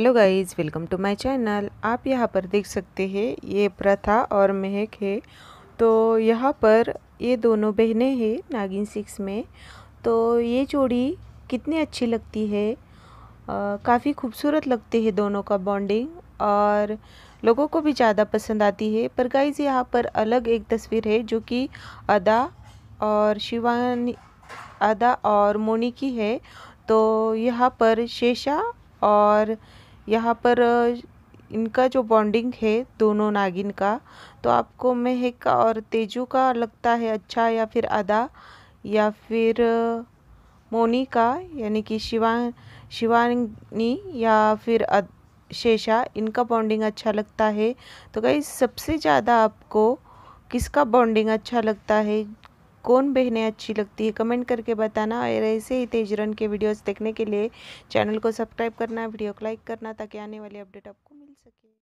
hello guys welcome to my channel आप यहाँ पर देख सकते हैं ये प्रथा और महक है तो यहाँ पर ये दोनों बहनें हैं नागिन सिक्स में तो ये जोड़ी कितनी अच्छी लगती है काफ़ी खूबसूरत लगती है दोनों का बॉन्डिंग और लोगों को भी ज़्यादा पसंद आती है पर गाइस यहाँ पर अलग एक तस्वीर है जो कि अदा और शिवानी अदा और मोनी की है तो यहाँ पर शेषा और यहाँ पर इनका जो बॉन्डिंग है दोनों नागिन का तो आपको महक और तेजू का लगता है अच्छा या फिर अदा या फिर मोनी का यानी कि शिवा शिवानी या फिर शेषा इनका बॉन्डिंग अच्छा लगता है तो गई सबसे ज़्यादा आपको किसका बॉन्डिंग अच्छा लगता है कौन बहनें अच्छी लगती है कमेंट करके बताना और ऐसे ही तेज रन के वीडियोस देखने के लिए चैनल को सब्सक्राइब करना वीडियो को लाइक करना ताकि आने वाली अपडेट आपको मिल सके